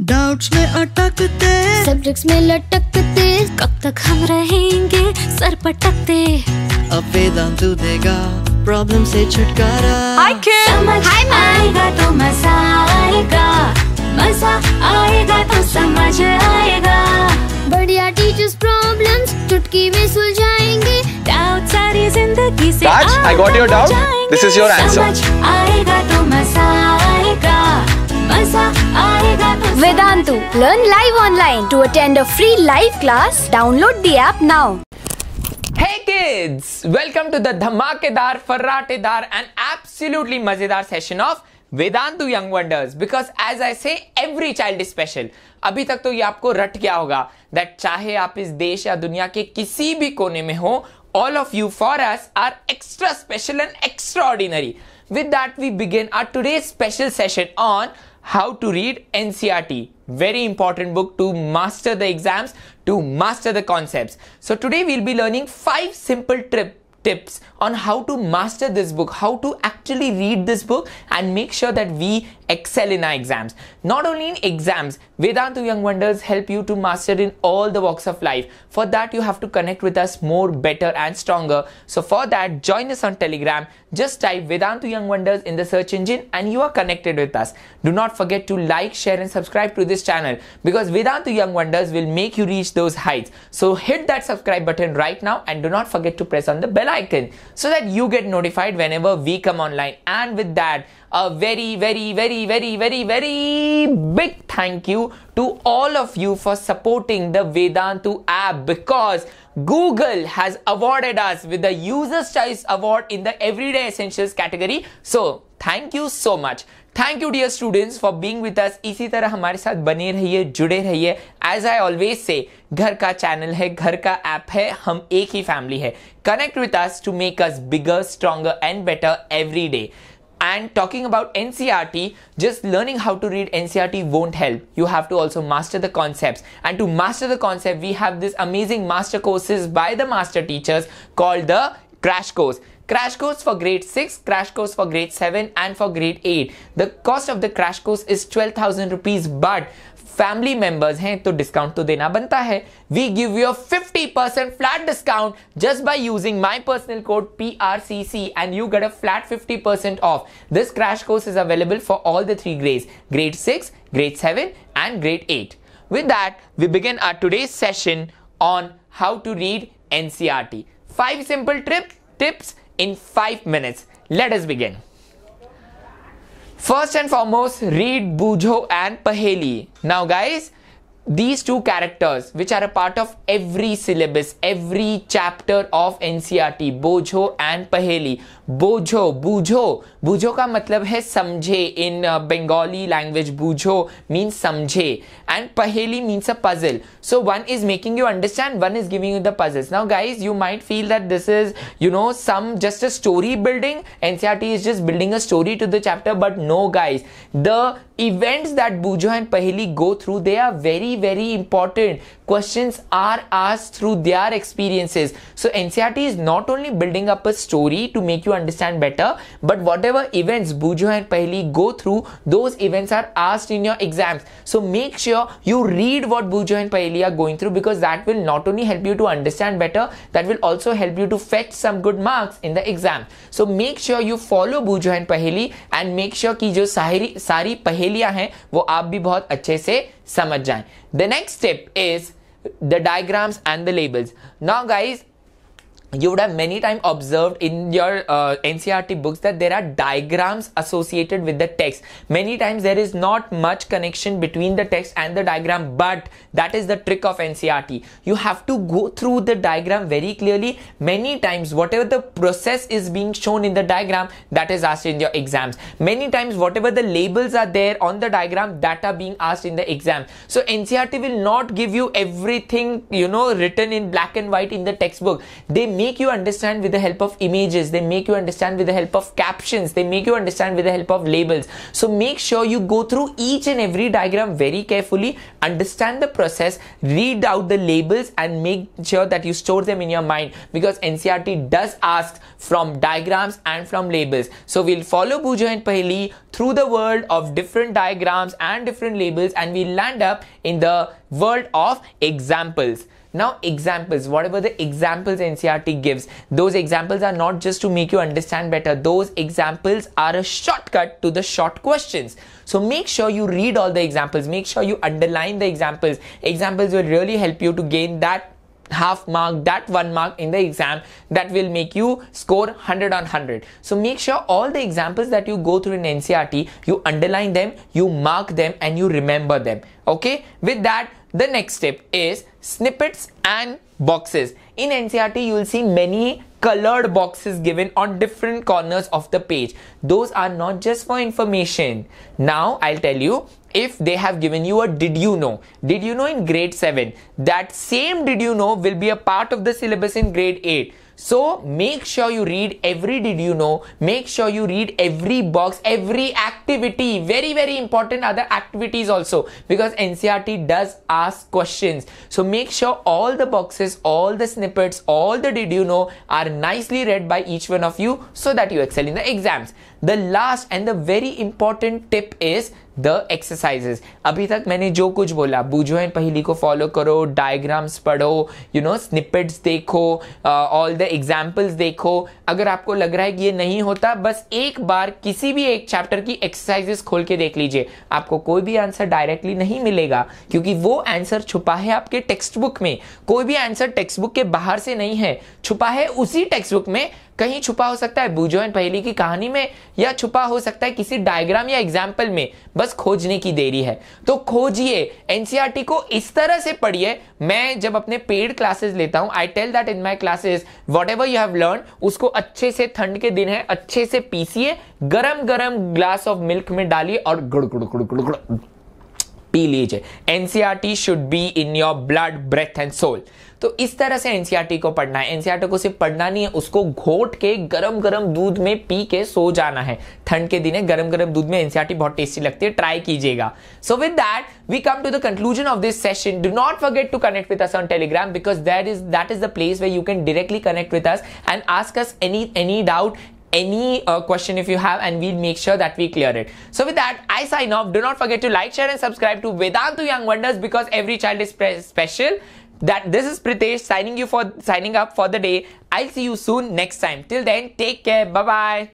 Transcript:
Doubts में अटकते subjects में लटकते कब तक हम रहेंगे सर पटकते अब वेदांत देगा प्रॉब्लम से छुटकारा हाय can. समझ Hi, आएगा तो मजा आएगा मजा आएगा तो समझ आएगा बढ़िया टीचर्स प्रॉब्लम्स चुटकी में सुलझाएंगे डाउट सारी जिंदगी से Raj, I got your doubt. This is your answer. समझ आएगा तो मजा Vedantu. Learn live online. To attend a free live class, download the app now. Hey kids! Welcome to the dhamakedar, farratedar and absolutely mazedar session of Vedantu Young Wonders. Because as I say, every child is special. अभी तक तो ये आपको रट गया होगा that चाहे आप इस देश या दुनिया के किसी भी कोने में हो all of you for us are extra special and extraordinary with that we begin our today special session on how to read NCRT. Very important book to master the exams, to master the concepts. So today we'll be learning five simple tips tips on how to master this book, how to actually read this book and make sure that we excel in our exams. Not only in exams, Vedanta Young Wonders help you to master in all the walks of life. For that, you have to connect with us more, better and stronger. So for that, join us on Telegram. Just type Vedanta Young Wonders in the search engine and you are connected with us. Do not forget to like, share and subscribe to this channel because Vedanta Young Wonders will make you reach those heights. So hit that subscribe button right now and do not forget to press on the bell icon so that you get notified whenever we come online. And with that, a very, very, very, very, very, very big thank you to all of you for supporting the Vedantu app because Google has awarded us with the User's Choice Award in the Everyday Essentials category. So, thank you so much thank you dear students for being with us इसी तरह हमारे साथ बने रहिए जुड़े रहिए as I always say घर का चैनल है घर का ऐप है हम एक ही फैमिली है connect with us to make us bigger stronger and better every day And talking about NCRT, just learning how to read NCRT won't help. You have to also master the concepts. And to master the concept, we have this amazing master courses by the master teachers called the Crash Course. Crash course for grade 6, crash course for grade 7 and for grade 8. The cost of the crash course is 12,000 rupees but family members हैं तो discount तो देना बनता है we give you fifty percent flat discount just by using my personal code P R C C and you get a flat fifty percent off this crash course is available for all the three grade grade six grade seven and grade eight With that, we begin our today's session on how to read NCRT. Five simple trip tips in five minutes let's begin First and foremost, read Bujo and Paheli. Now guys, these two characters which are a part of every syllabus every chapter of ncrt bojo and paheli bojo bujo bujo ka matlab hai samjhe in uh, bengali language bujo means samjhe and paheli means a puzzle so one is making you understand one is giving you the puzzles now guys you might feel that this is you know some just a story building ncrt is just building a story to the chapter but no guys the events that Bujo and Paheli go through, they are very, very important. Questions are asked through their experiences. So NCRT is not only building up a story to make you understand better, but whatever events Bujo and Paheli go through, those events are asked in your exams. So make sure you read what Bujo and Paheli are going through because that will not only help you to understand better, that will also help you to fetch some good marks in the exam. So make sure you follow Bujo and Paheli and make sure ki jo sahari, sari Paheli पहेलियां हैं वो आप भी बहुत अच्छे से समझ जाएं the next step is the diagrams and the labels now guys you would have many times observed in your uh, ncrt books that there are diagrams associated with the text many times there is not much connection between the text and the diagram but that is the trick of ncrt you have to go through the diagram very clearly many times whatever the process is being shown in the diagram that is asked in your exams many times whatever the labels are there on the diagram that are being asked in the exam so ncrt will not give you everything you know written in black and white in the textbook they make you understand with the help of images, they make you understand with the help of captions, they make you understand with the help of labels. So make sure you go through each and every diagram very carefully, understand the process, read out the labels and make sure that you store them in your mind because NCRT does ask from diagrams and from labels. So we'll follow Bujo and Paheli through the world of different diagrams and different labels and we land up in the world of examples. Now examples, whatever the examples NCRT gives, those examples are not just to make you understand better. Those examples are a shortcut to the short questions. So make sure you read all the examples. Make sure you underline the examples. Examples will really help you to gain that half mark, that one mark in the exam that will make you score 100 on 100. So make sure all the examples that you go through in NCRT, you underline them, you mark them and you remember them. Okay. With that, the next step is snippets and boxes. In NCRT, you will see many colored boxes given on different corners of the page. Those are not just for information. Now I'll tell you if they have given you a did you know. Did you know in grade 7? That same did you know will be a part of the syllabus in grade 8. So make sure you read every did you know, make sure you read every box, every activity. Very, very important other activities also because NCRT does ask questions. So make sure all the boxes, all the snippets, all the did you know are nicely read by each one of you so that you excel in the exams. The last and the very important tip is the exercises अभी तक मैंने जो कुछ बोला बूझो and पहली को follow करो डायग्राम्स पढ़ो यू नो स्निपेट्स देखो ऑल द एग्जाम्पल्स देखो अगर आपको लग रहा है कि ये नहीं होता बस एक बार किसी भी एक चैप्टर की एक्सरसाइजेस खोल के देख लीजिए आपको कोई भी आंसर डायरेक्टली नहीं मिलेगा क्योंकि वो आंसर छुपा है आपके टेक्स्ट बुक में कोई भी आंसर टेक्स्ट बुक के बाहर से नहीं है छुपा है उसी टेक्स्ट बुक में कहीं छुपा हो सकता है बूझो एंड पहली की कहानी में या छुपा हो सकता है किसी डायग्राम या एग्जाम्पल में बस खोजने की देरी है तो खोजिए एनसीआरटी e को इस तरह से पढ़िए मैं जब अपने पेड क्लासेस लेता हूं I tell that in my classes whatever you have learn उसको अच्छे से ठंड के दिन है अच्छे से पीसीए गरम गरम ग्लास ऑफ मिल्क में डालिए और गुड़ गुड़ गुड़ गुड़ गुड़ पी लीजिए NCERT should be in your blood breath and soul तो इस तरह से एनसीआरटी e को पढ़ना है एनसीआरटी e को सिर्फ पढ़ना नहीं है उसको घोट के गरम गरम दूध में पी के सो जाना है ठंड के दिन गरम गरम दूध में एनसीआरटी e बहुत टेस्टी लगती है ट्राई कीजिएगा so with that we come to the conclusion of this session do not forget to connect with us on Telegram because that is that is the place way you can directly connect with us and ask us any any doubt any uh, question if you have and we'll make sure that we clear it. So with that, I sign off. Do not forget to like, share and subscribe to Vedantu Young Wonders because every child is special. That this is Pritesh signing you for signing up for the day. I'll see you soon next time. Till then, take care. Bye bye.